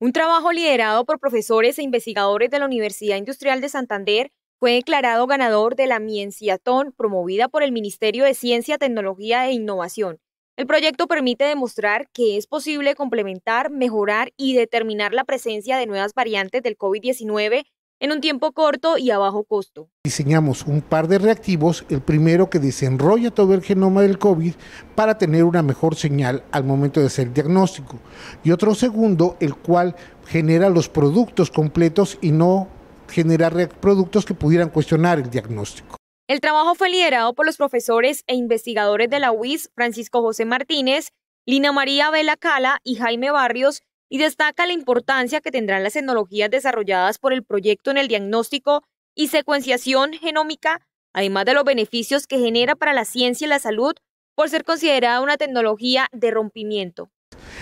Un trabajo liderado por profesores e investigadores de la Universidad Industrial de Santander fue declarado ganador de la Mienciatón promovida por el Ministerio de Ciencia, Tecnología e Innovación. El proyecto permite demostrar que es posible complementar, mejorar y determinar la presencia de nuevas variantes del COVID-19 en un tiempo corto y a bajo costo. Diseñamos un par de reactivos, el primero que desenrolla todo el genoma del COVID para tener una mejor señal al momento de hacer el diagnóstico, y otro segundo, el cual genera los productos completos y no genera productos que pudieran cuestionar el diagnóstico. El trabajo fue liderado por los profesores e investigadores de la UIS, Francisco José Martínez, Lina María Vela Cala y Jaime Barrios, y destaca la importancia que tendrán las tecnologías desarrolladas por el proyecto en el diagnóstico y secuenciación genómica, además de los beneficios que genera para la ciencia y la salud por ser considerada una tecnología de rompimiento.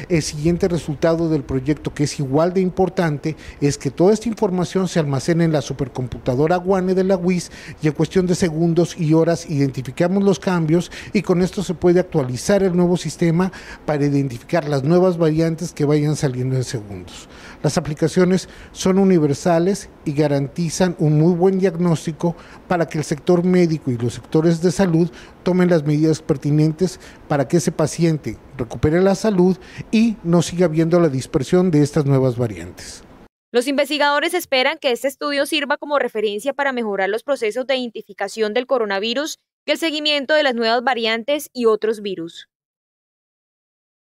El siguiente resultado del proyecto, que es igual de importante, es que toda esta información se almacena en la supercomputadora WANE de la WIS y en cuestión de segundos y horas identificamos los cambios y con esto se puede actualizar el nuevo sistema para identificar las nuevas variantes que vayan saliendo en segundos. Las aplicaciones son universales y garantizan un muy buen diagnóstico para que el sector médico y los sectores de salud tomen las medidas pertinentes para que ese paciente recupere la salud y no siga habiendo la dispersión de estas nuevas variantes. Los investigadores esperan que este estudio sirva como referencia para mejorar los procesos de identificación del coronavirus y el seguimiento de las nuevas variantes y otros virus.